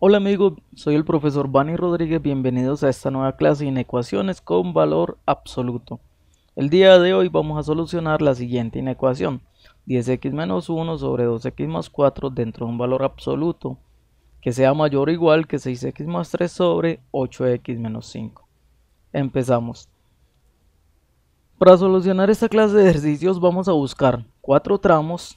Hola amigos, soy el profesor Bani Rodríguez, bienvenidos a esta nueva clase de ecuaciones con valor absoluto. El día de hoy vamos a solucionar la siguiente inecuación, 10x menos 1 sobre 2x más 4 dentro de un valor absoluto que sea mayor o igual que 6x más 3 sobre 8x menos 5. Empezamos. Para solucionar esta clase de ejercicios vamos a buscar 4 tramos,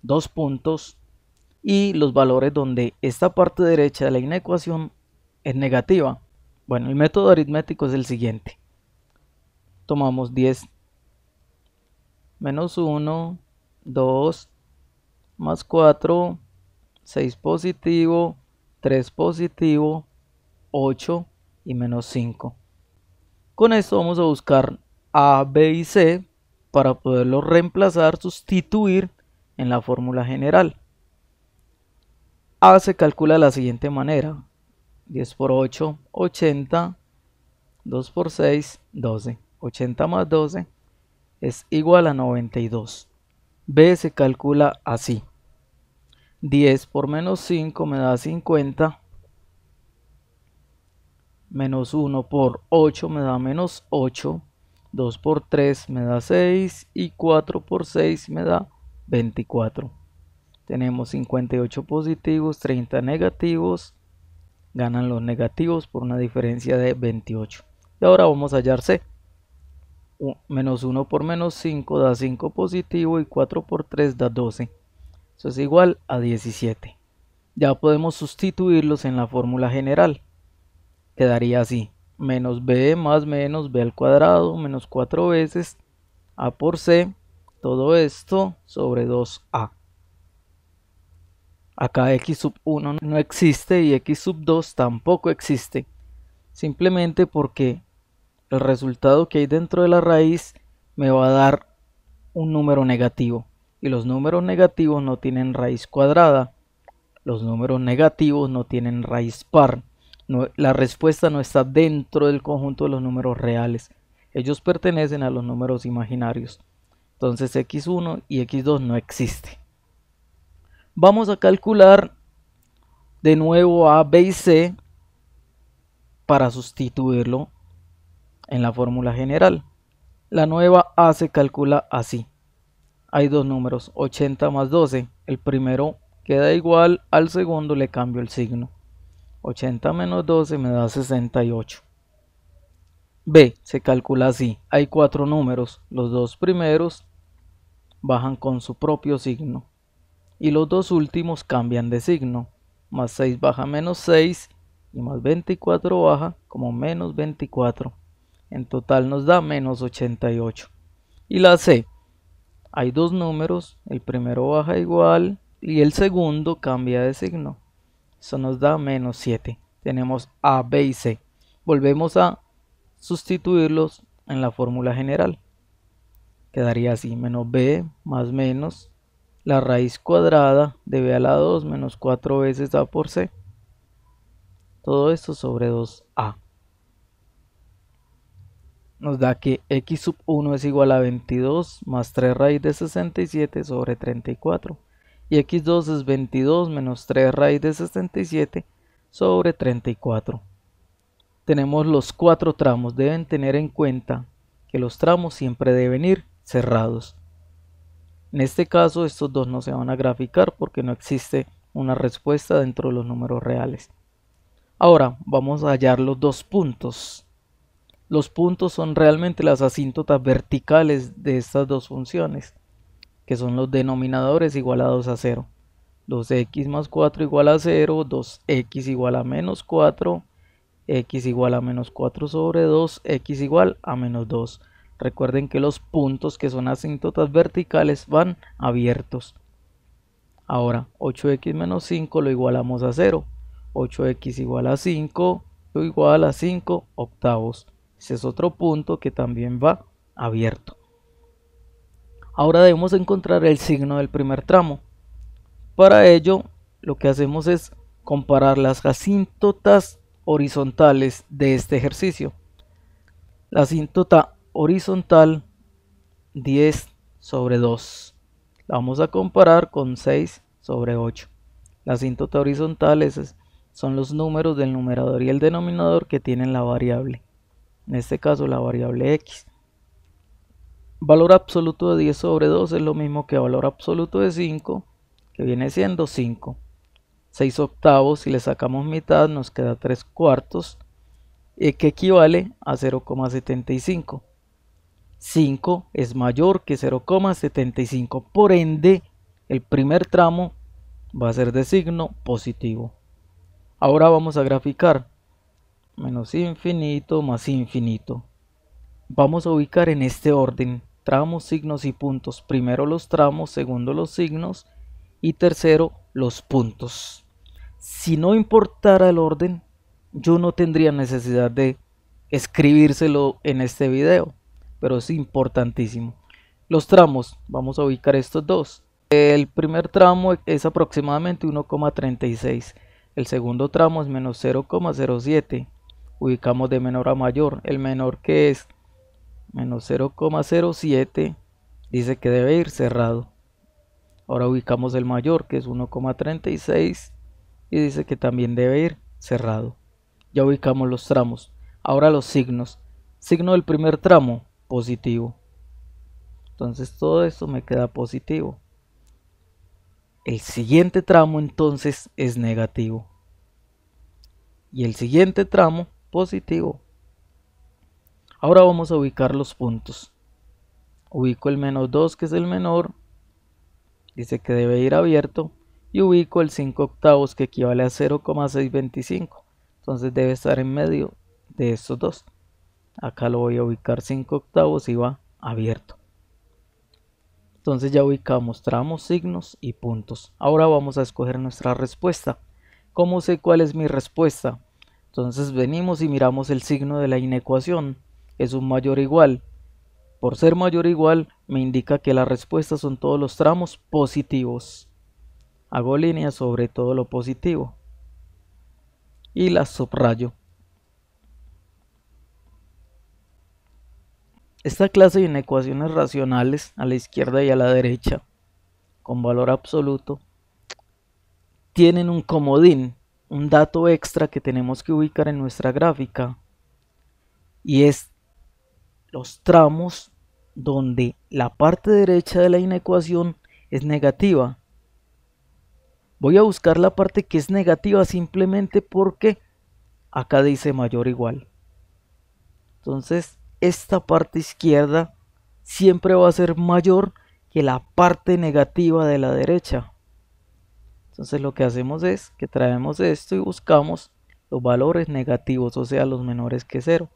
2 puntos, y los valores donde esta parte derecha de la inecuación es negativa. Bueno, el método aritmético es el siguiente. Tomamos 10 menos 1, 2, más 4, 6 positivo, 3 positivo, 8 y menos 5. Con esto vamos a buscar A, B y C para poderlo reemplazar, sustituir en la fórmula general. A se calcula de la siguiente manera. 10 por 8, 80. 2 por 6, 12. 80 más 12 es igual a 92. B se calcula así. 10 por menos 5 me da 50. Menos 1 por 8 me da menos 8. 2 por 3 me da 6 y 4 por 6 me da 24 tenemos 58 positivos, 30 negativos. Ganan los negativos por una diferencia de 28. Y ahora vamos a hallar C. menos 1 por menos 5 da 5 positivo y 4 por 3 da 12. Eso es igual a 17. Ya podemos sustituirlos en la fórmula general. Quedaría así. Menos b más menos b al cuadrado menos 4 veces a por c. Todo esto sobre 2a. Acá x sub 1 no existe y x sub 2 tampoco existe. Simplemente porque el resultado que hay dentro de la raíz me va a dar un número negativo. Y los números negativos no tienen raíz cuadrada. Los números negativos no tienen raíz par. la respuesta no está dentro del conjunto de los números reales. Ellos pertenecen a los números imaginarios. Entonces x1 y x2 no existen. Vamos a calcular de nuevo a B y C para sustituirlo en la fórmula general. La nueva A se calcula así. Hay dos números, 80 más 12. El primero queda igual, al segundo le cambio el signo. 80 menos 12 me da 68. B se calcula así. Hay cuatro números. Los dos primeros bajan con su propio signo y los dos últimos cambian de signo. Más 6 baja menos 6 y más 24 baja como menos 24. En total nos da menos 88. Y la C. Hay dos números, el primero baja igual y el segundo cambia de signo. Eso nos da menos 7. Tenemos A, B y C. Volvemos a sustituirlos en la fórmula general. Quedaría así, menos B más menos la raíz cuadrada de b a la 2 menos 4 veces a por c. Todo esto sobre 2a. Nos da que x sub 1 es igual a 22 más 3 raíz de 67 sobre 34. Y x2 es 22 menos 3 raíz de 67 sobre 34. Tenemos los cuatro tramos. Deben tener en cuenta que los tramos siempre deben ir cerrados. En este caso estos dos no se van a graficar porque no existe una respuesta dentro de los números reales. Ahora vamos a hallar los dos puntos. Los puntos son realmente las asíntotas verticales de estas dos funciones, que son los denominadores igualados a 0. 2x más 4 igual a 0, 2x igual a menos 4, x igual a menos 4 sobre 2, x igual a menos 2. Recuerden que los puntos que son asíntotas verticales van abiertos. Ahora, 8x menos 5 lo igualamos a 0. 8x igual a 5, lo igual a 5 octavos. Ese es otro punto que también va abierto. Ahora debemos encontrar el signo del primer tramo. Para ello, lo que hacemos es comparar las asíntotas horizontales de este ejercicio. La asíntota horizontal 10 sobre 2. La vamos a comparar con 6 sobre 8. La asíntota horizontal son los números del numerador y el denominador que tienen la variable. En este caso la variable x. Valor absoluto de 10 sobre 2 es lo mismo que valor absoluto de 5, que viene siendo 5. 6 octavos, si le sacamos mitad nos queda 3 cuartos, y eh, que equivale a 0,75. 5 es mayor que 0,75. Por ende, el primer tramo va a ser de signo positivo. Ahora vamos a graficar menos infinito más infinito. Vamos a ubicar en este orden tramos, signos y puntos. Primero los tramos, segundo los signos y tercero los puntos. Si no importara el orden, yo no tendría necesidad de escribírselo en este video pero es importantísimo. Los tramos, vamos a ubicar estos dos. El primer tramo es aproximadamente 1,36. El segundo tramo es menos 0,07. Ubicamos de menor a mayor. El menor que es menos 0,07 dice que debe ir cerrado. Ahora ubicamos el mayor que es 1,36 y dice que también debe ir cerrado. Ya ubicamos los tramos. Ahora los signos. Signo del primer tramo, positivo. Entonces todo esto me queda positivo. El siguiente tramo entonces es negativo. Y el siguiente tramo positivo. Ahora vamos a ubicar los puntos. Ubico el menos 2 que es el menor. Dice que debe ir abierto. Y ubico el 5 octavos que equivale a 0,625. Entonces debe estar en medio de estos dos acá lo voy a ubicar 5 octavos y va abierto entonces ya ubicamos tramos, signos y puntos ahora vamos a escoger nuestra respuesta ¿cómo sé cuál es mi respuesta? entonces venimos y miramos el signo de la inecuación es un mayor o igual por ser mayor o igual me indica que la respuesta son todos los tramos positivos hago líneas sobre todo lo positivo y las subrayo Esta clase de inecuaciones racionales a la izquierda y a la derecha, con valor absoluto, tienen un comodín, un dato extra que tenemos que ubicar en nuestra gráfica, y es los tramos donde la parte derecha de la inecuación es negativa. Voy a buscar la parte que es negativa simplemente porque acá dice mayor o igual. Entonces, esta parte izquierda siempre va a ser mayor que la parte negativa de la derecha. Entonces lo que hacemos es que traemos esto y buscamos los valores negativos, o sea, los menores que 0.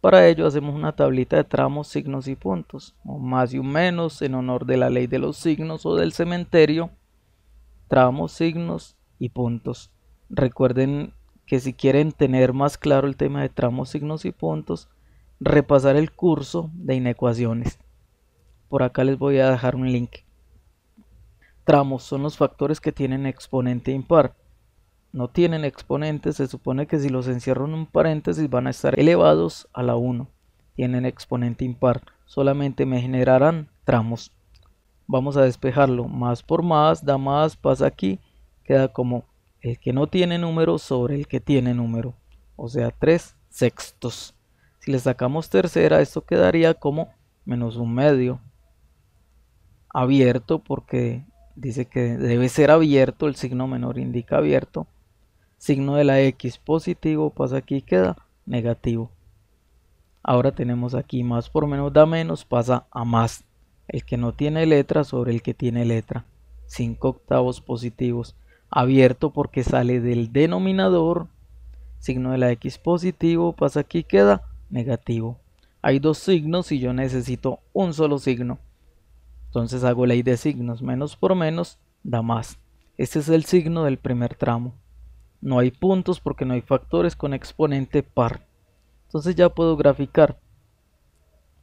Para ello hacemos una tablita de tramos, signos y puntos, o más y un menos en honor de la ley de los signos o del cementerio, tramos, signos y puntos. Recuerden que si quieren tener más claro el tema de tramos, signos y puntos, repasar el curso de inecuaciones. Por acá les voy a dejar un link. Tramos son los factores que tienen exponente impar. No tienen exponente, se supone que si los encierro en un paréntesis van a estar elevados a la 1. Tienen exponente impar, solamente me generarán tramos. Vamos a despejarlo, más por más, da más, pasa aquí, queda como el que no tiene número sobre el que tiene número, o sea 3 sextos. Si le sacamos tercera, esto quedaría como menos un medio abierto porque dice que debe ser abierto, el signo menor indica abierto. Signo de la X positivo pasa pues aquí y queda negativo. Ahora tenemos aquí más por menos da menos pasa a más. El que no tiene letra sobre el que tiene letra. 5 octavos positivos. Abierto porque sale del denominador. Signo de la X positivo pasa pues aquí y queda negativo. Hay dos signos y yo necesito un solo signo. Entonces hago ley de signos. Menos por menos da más. Este es el signo del primer tramo. No hay puntos porque no hay factores con exponente par. Entonces ya puedo graficar.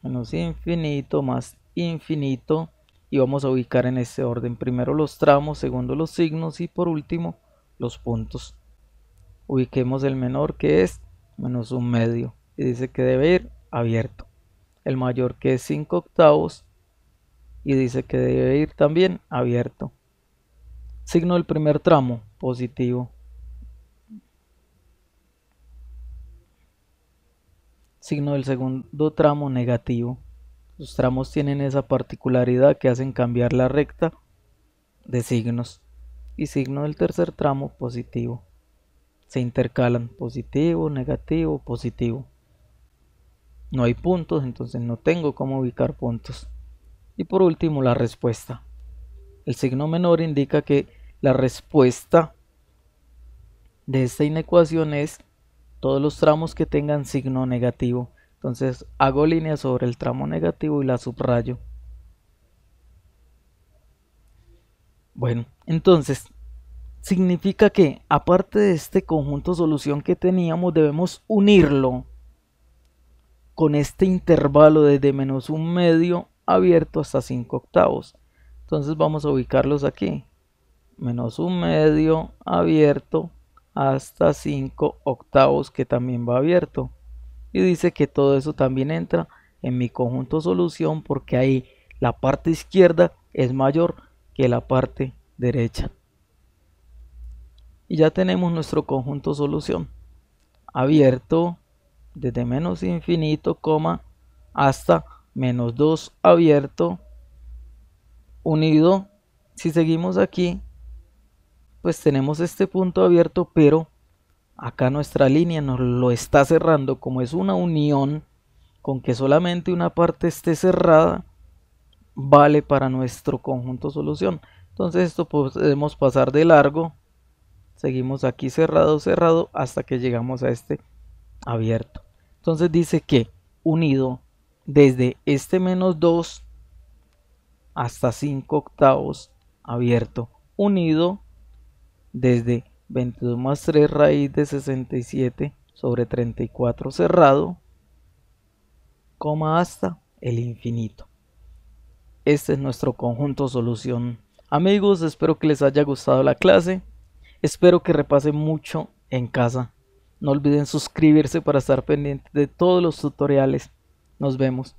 Menos infinito más infinito. Y vamos a ubicar en este orden. Primero los tramos, segundo los signos y por último los puntos. Ubiquemos el menor que es menos un medio y dice que debe ir abierto. El mayor que es 5 octavos y dice que debe ir también abierto. Signo del primer tramo, positivo. Signo del segundo tramo, negativo. Los tramos tienen esa particularidad que hacen cambiar la recta de signos. Y signo del tercer tramo, positivo. Se intercalan positivo, negativo, positivo. No hay puntos, entonces no tengo cómo ubicar puntos. Y por último, la respuesta. El signo menor indica que la respuesta de esta inecuación es todos los tramos que tengan signo negativo. Entonces hago línea sobre el tramo negativo y la subrayo. Bueno, entonces significa que aparte de este conjunto solución que teníamos debemos unirlo con este intervalo desde menos un medio abierto hasta 5 octavos. Entonces vamos a ubicarlos aquí. Menos un medio abierto hasta 5 octavos que también va abierto. Y dice que todo eso también entra en mi conjunto solución porque ahí la parte izquierda es mayor que la parte derecha. Y ya tenemos nuestro conjunto solución. Abierto desde menos infinito, coma, hasta menos 2 abierto, unido. Si seguimos aquí, pues tenemos este punto abierto, pero acá nuestra línea nos lo está cerrando. Como es una unión, con que solamente una parte esté cerrada, vale para nuestro conjunto solución. Entonces esto podemos pasar de largo. Seguimos aquí cerrado, cerrado, hasta que llegamos a este abierto. Entonces dice que unido desde este menos 2 hasta 5 octavos abierto, unido desde 22 más 3 raíz de 67 sobre 34 cerrado, coma hasta el infinito. Este es nuestro conjunto solución. Amigos, espero que les haya gustado la clase. Espero que repasen mucho en casa no olviden suscribirse para estar pendientes de todos los tutoriales. Nos vemos.